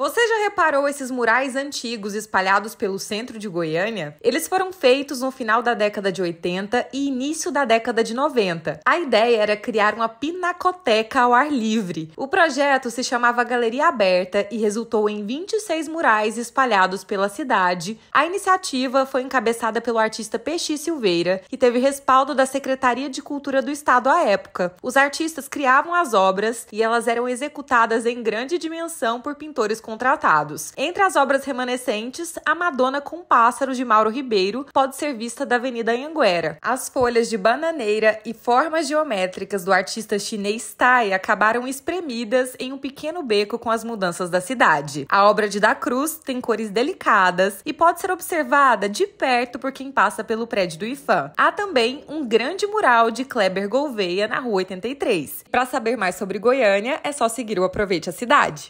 Você já reparou esses murais antigos espalhados pelo centro de Goiânia? Eles foram feitos no final da década de 80 e início da década de 90. A ideia era criar uma pinacoteca ao ar livre. O projeto se chamava Galeria Aberta e resultou em 26 murais espalhados pela cidade. A iniciativa foi encabeçada pelo artista PX Silveira e teve respaldo da Secretaria de Cultura do Estado à época. Os artistas criavam as obras e elas eram executadas em grande dimensão por pintores contratados. Entre as obras remanescentes, a Madonna com pássaro de Mauro Ribeiro pode ser vista da Avenida Anhanguera. As folhas de bananeira e formas geométricas do artista chinês Tai acabaram espremidas em um pequeno beco com as mudanças da cidade. A obra de Da Cruz tem cores delicadas e pode ser observada de perto por quem passa pelo prédio do IFAM. Há também um grande mural de Kleber Gouveia na Rua 83. Para saber mais sobre Goiânia, é só seguir o Aproveite a Cidade.